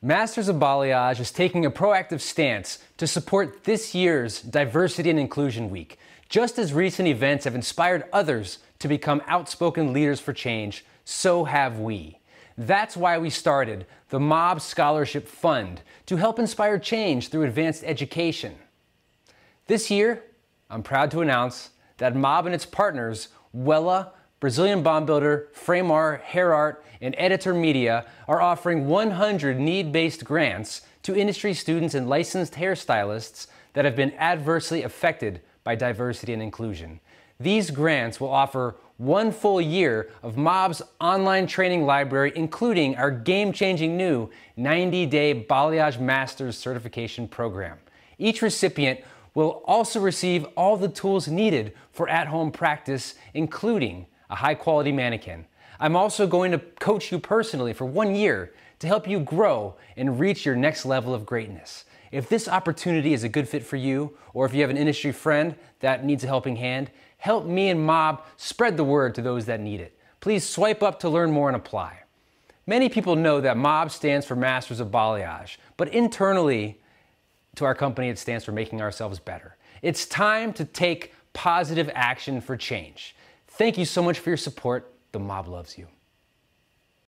Masters of Balayage is taking a proactive stance to support this year's Diversity and Inclusion Week, just as recent events have inspired others to become outspoken leaders for change, so have we. That's why we started the Mob Scholarship Fund to help inspire change through advanced education. This year, I'm proud to announce that Mob and its partners, Wella, Brazilian bomb builder, Framar, HairArt, and Editor Media are offering 100 need based grants to industry students and licensed hairstylists that have been adversely affected by diversity and inclusion. These grants will offer one full year of Mob's online training library, including our game changing new 90 day balayage master's certification program. Each recipient will also receive all the tools needed for at home practice, including a high quality mannequin. I'm also going to coach you personally for one year to help you grow and reach your next level of greatness. If this opportunity is a good fit for you, or if you have an industry friend that needs a helping hand, help me and Mob spread the word to those that need it. Please swipe up to learn more and apply. Many people know that MOB stands for Masters of Balayage, but internally to our company, it stands for making ourselves better. It's time to take positive action for change. Thank you so much for your support. The mob loves you.